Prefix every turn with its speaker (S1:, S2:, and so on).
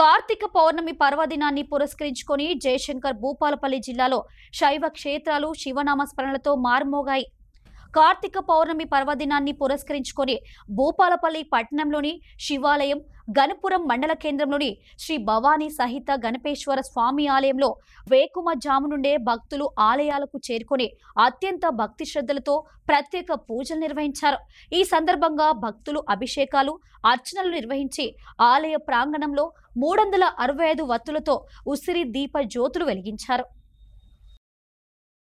S1: కార్తీక పౌర్ణమి పర్వదినాన్ని పురస్కరించుకొని జయశంకర్ భూపాలపల్లి జిల్లాలో శైవ క్షేత్రాలు శివనామ స్మరణలతో మార్మోగాయి కార్తీక పౌర్ణమి పర్వదినాన్ని పురస్కరించుకొని భూపాలపల్లి పట్టణంలోని శివాలయం గణపురం మండల కేంద్రంలోని శ్రీ భవానీ సహిత గణపేశ్వర స్వామి ఆలయంలో వేకుమ జాము నుండే భక్తులు ఆలయాలకు చేరుకొని అత్యంత భక్తి శ్రద్ధలతో ప్రత్యేక పూజలు నిర్వహించారు ఈ సందర్భంగా భక్తులు అభిషేకాలు అర్చనలు నిర్వహించి ఆలయ ప్రాంగణంలో మూడు వందల అరవై ఐదు వత్తులతో ఉసిరి దీప జ్యోతులు వెలిగించారు